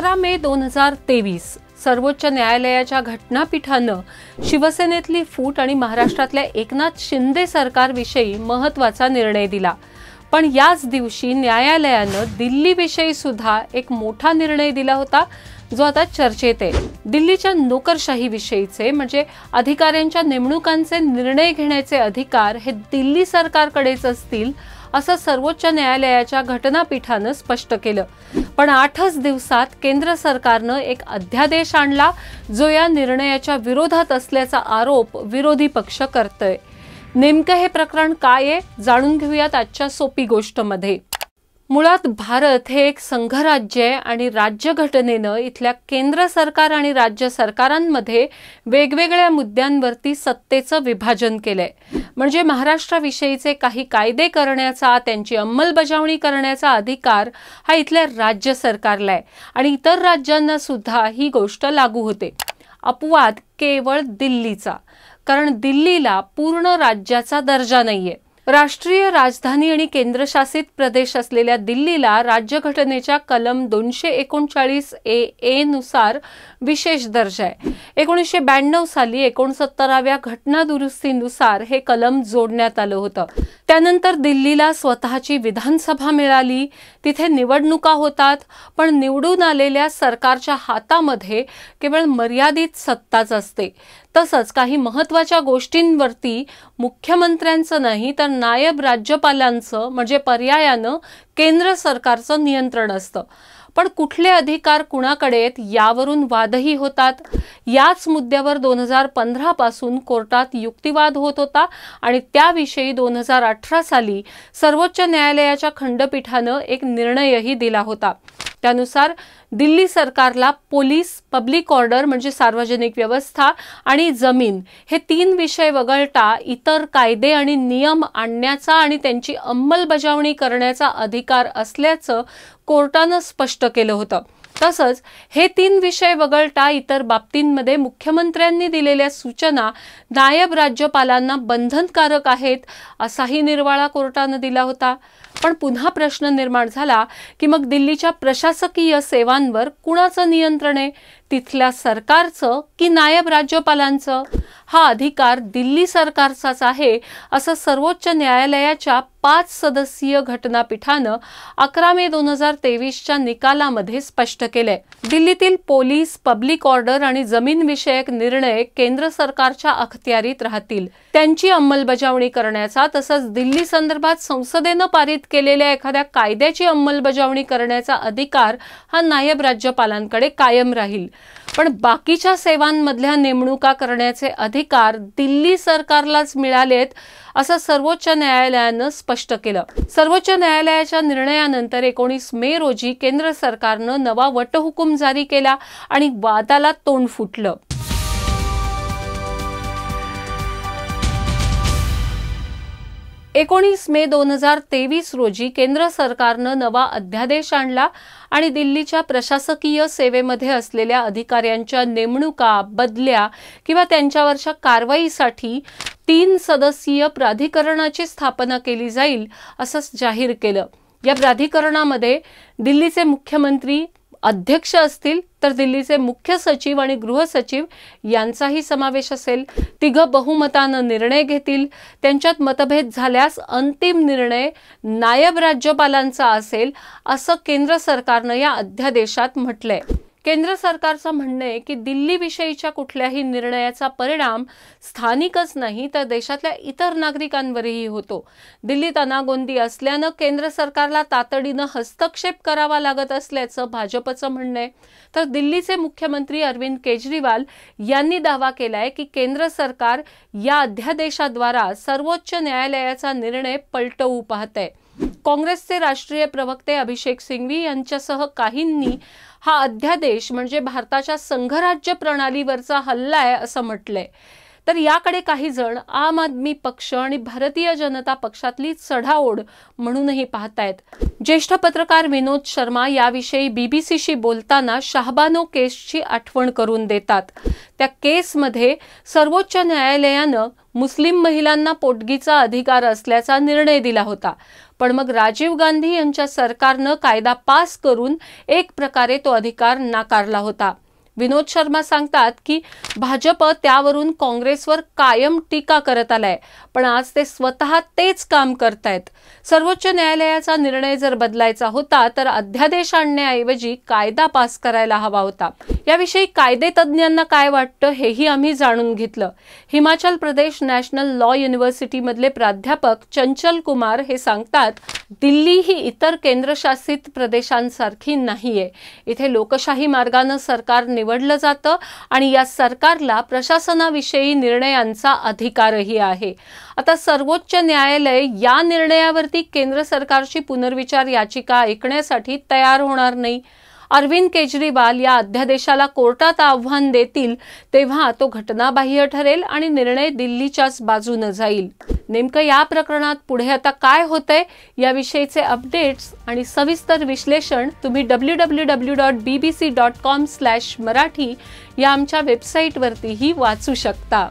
पंधरा मे दोन हजार तेवीस सर्वोच्च न्यायालयाच्या घटनापीठानं शिवसेनेतली फूट आणि महाराष्ट्रातल्या एकनाथ शिंदे सरकारविषयी महत्त्वाचा निर्णय दिला पण याच दिवशी न्यायालयानं दिल्लीविषयी सुद्धा एक मोठा निर्णय दिला होता जो आता चर्चेत आहे दिल्लीच्या नोकरशाहीविषयीचे म्हणजे अधिकाऱ्यांच्या नेमणुकांचे निर्णय घेण्याचे अधिकार हे दिल्ली सरकारकडेच असतील असं सर्वोच्च न्यायालयाच्या घटनापीठानं स्पष्ट केलं पण आठच दिवसात केंद्र सरकारनं एक अध्यादेश आणला जो या निर्णयाच्या विरोधात असल्याचा आरोप विरोधी पक्ष करतय नेमकं हे प्रकरण काय आहे जाणून घेऊयात आजच्या सोपी गोष्टमध्ये मुळात भारत हे एक संघराज्य आहे आणि राज्यघटनेनं इथल्या केंद्र सरकार आणि राज्य सरकारांमध्ये वेगवेगळ्या मुद्द्यांवरती सत्तेचं विभाजन केलं आहे म्हणजे महाराष्ट्राविषयीचे काही कायदे करण्याचा त्यांची अंमलबजावणी करण्याचा अधिकार हा इथल्या राज्य सरकारला आहे आणि इतर राज्यांना सुद्धा ही गोष्ट लागू होते अपवाद केवळ दिल्लीचा कारण दिल्लीला पूर्ण राज्याचा दर्जा नाही आहे राष्ट्रीय राजधानी आणि केंद्रशासित प्रदेश असलेल्या दिल्लीला राज्यघटनेच्या कलम दोनशे एकोणचाळीस ए ए नुसार विशेष दर्जा आहे एकोणीसशे ब्याण्णव साली एकोणसत्तराव्या घटना दुरुस्तीनुसार हे कलम जोडण्यात आलं होतं त्यानंतर दिल्लीला स्वतःची विधानसभा मिळाली तिथे निवडणुका होतात पण निवडून आलेल्या सरकारच्या हातामध्ये केवळ मर्यादित सत्ताच असते तसंच काही महत्त्वाच्या गोष्टींवरती मुख्यमंत्र्यांचं नाही तर नायब राज्यपालांचं म्हणजे पर्यायानं केंद्र सरकारचं नियंत्रण असतं पण कुठले अधिकार कुणाकडे आहेत यावरून वादही होतात याच मुद्द्यावर दोन हजार पंधरापासून कोर्टात युक्तिवाद होत होता आणि त्याविषयी दोन हजार अठरा साली सर्वोच्च न्यायालयाच्या खंडपीठानं एक निर्णयही दिला होता त्यानुसार दिल्ली सरकारला पोलीस पब्लिक ऑर्डर म्हणजे सार्वजनिक व्यवस्था आणि जमीन हे तीन विषय वगळता इतर कायदे आणि नियम आणण्याचा आणि त्यांची अंमलबजावणी करण्याचा अधिकार असल्याचं कोर्टानं स्पष्ट केलं होतं तसंच हे तीन विषय वगळता इतर बाबतींमध्ये मुख्यमंत्र्यांनी दिलेल्या सूचना नायब राज्यपालांना बंधनकारक आहेत असाही निर्वाळा कोर्टानं दिला होता पण पुन्हा प्रश्न निर्माण झाला की मग दिल्लीच्या प्रशासकीय सेवांवर कुणाचं नियंत्रण आहे तिथल्या सरकारचं की नायब राज्यपालांचं हा अधिकार दिल्ली सरकारचाच आहे असं सर्वोच्च न्यायालयाच्या पाच सदस्यीय घटनापीठानं अकरा मे दोन हजार तेवीसच्या निकालामध्ये स्पष्ट केलंय दिल्लीतील पोलीस पब्लिक ऑर्डर आणि जमीन विषयक निर्णय केंद्र सरकारच्या अखत्यारीत राहतील त्यांची अंमलबजावणी करण्याचा तसंच दिल्ली संदर्भात संसदेनं पारित केलेल्या एखाद्या कायद्याची अंमलबजावणी करण्याचा अधिकार हा नायब राज्यपालांकडे कायम राहील पण बाकीच्या सेवांमधल्या नेमणुका करण्याचे अधिकार दिल्ली सरकारलाच मिळालेत असं सर्वोच्च न्यायालयानं स्पष्ट केलं सर्वोच्च न्यायालयाच्या निर्णयानंतर एकोणीस मे रोजी केंद्र सरकारनं नवा वटहुकूम जारी केला आणि वादाला तोंड फुटलं एकोणीस मे दोन हजार तेवीस रोजी केंद्र सरकारनं नवा अध्यादेश आणला आणि दिल्लीच्या प्रशासकीय सेवेमध्ये असलेल्या अधिकाऱ्यांच्या नेमणुका बदल्या किंवा त्यांच्यावरच्या कारवाईसाठी तीन सदस्यीय प्राधिकरणाची स्थापना केली जाईल असं जाहीर केलं या प्राधिकरणामध्ये दिल्लीचे मुख्यमंत्री अध्यक्ष असतील तर दिल्लीचे मुख्य सचिव आणि गृहसचिव यांचाही समावेश असेल तिघं बहुमतानं निर्णय घेतील त्यांच्यात मतभेद झाल्यास अंतिम निर्णय नायब राज्यपालांचा असेल असं केंद्र सरकारनं या अध्यादेशात म्हटलंय केंद्र सरकारचं म्हणणं आहे की दिल्लीविषयीच्या कुठल्याही निर्णयाचा परिणाम स्थानिकच नाही तर देशातल्या इतर नागरिकांवरही होतो दिल्लीत अनागोंदी असल्यानं केंद्र सरकारला तातडीनं हस्तक्षेप करावा लागत असल्याचं भाजपचं म्हणणं आहे तर दिल्लीचे मुख्यमंत्री अरविंद केजरीवाल यांनी दावा केलाय की केंद्र सरकार या अध्यादेशाद्वारा सर्वोच्च न्यायालयाचा निर्णय पलटवू पाहत काँग्रेसचे राष्ट्रीय प्रवक्ते अभिषेक सिंघवी यांच्यासह काहींनी हा अध्यादेश म्हणजे भारताच्या संघराज्य प्रणालीवरचा हल्ला आहे असं म्हटलंय तर याकडे काही जण आम आदमी पक्ष आणि भारतीय जनता पक्षातली चढाओढ म्हणूनही पाहतायत ज्येष्ठ पत्रकार विनोद शर्मा याविषयी बीबीसीशी बोलताना शाहबानो केसची आठवण करून देतात त्या केसमध्ये सर्वोच्च न्यायालयानं मुस्लिम महिलांना पोटगीचा अधिकार असल्याचा निर्णय दिला होता पण मग राजीव गांधी यांच्या सरकारनं कायदा पास करून एक प्रकारे तो अधिकार नाकारला होता विनोद शर्मा सांगतात की भाजप त्यावरून काँग्रेसवर कायम टीका करत आलाय पण आज ते स्वतः तेच काम करतायत सर्वोच्च न्यायालयाचा निर्णय जर बदलायचा होता तर अध्यादेश आणण्याऐवजी कायदा पास करायला हवा होता याविषयी कायदे तज्ज्ञांना काय वाटतं हेही आम्ही जाणून घेतलं हिमाचल प्रदेश नॅशनल लॉ युनिव्हर्सिटीमधले प्राध्यापक चंचल कुमार हे सांगतात दिल्ली ही इतर केंद्रशासित प्रदेशांसारखी नाही आहे इथे लोकशाही मार्गानं सरकार निवडलं जातं आणि या सरकारला प्रशासनाविषयी निर्णयांचा अधिकारही आहे आता सर्वोच्च न्यायालय या निर्णयावरती केंद्र सरकारची पुनर्विचार याचिका ऐकण्यासाठी तयार होणार नाही अरविंद केजरीवाल या अध्यादेशाला कोर्टात आव्हान देतील तेव्हा तो घटनाबाह्य ठरेल आणि निर्णय दिल्लीच्याच बाजूनं जाईल नेमकं या प्रकरणात पुढे आता काय होतंय याविषयीचे अपडेट्स आणि सविस्तर विश्लेषण तुम्ही W W W dot B B C dot com slash Marathi या आमच्या वेबसाईटवरतीही वाचू शकता